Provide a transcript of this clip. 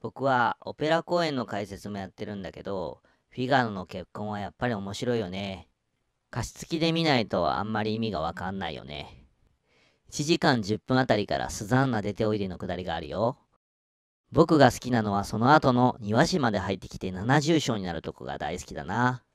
僕はオペラ公演の解説もやってるんだけど、フィガロの結婚はやっぱり面白いよね。加湿器で見ないとあんまり意味がわかんないよね。1時間10分あたりからスザンナ出ておいでのくだりがあるよ。僕が好きなのはその後の庭師まで入ってきて70章になるとこが大好きだな。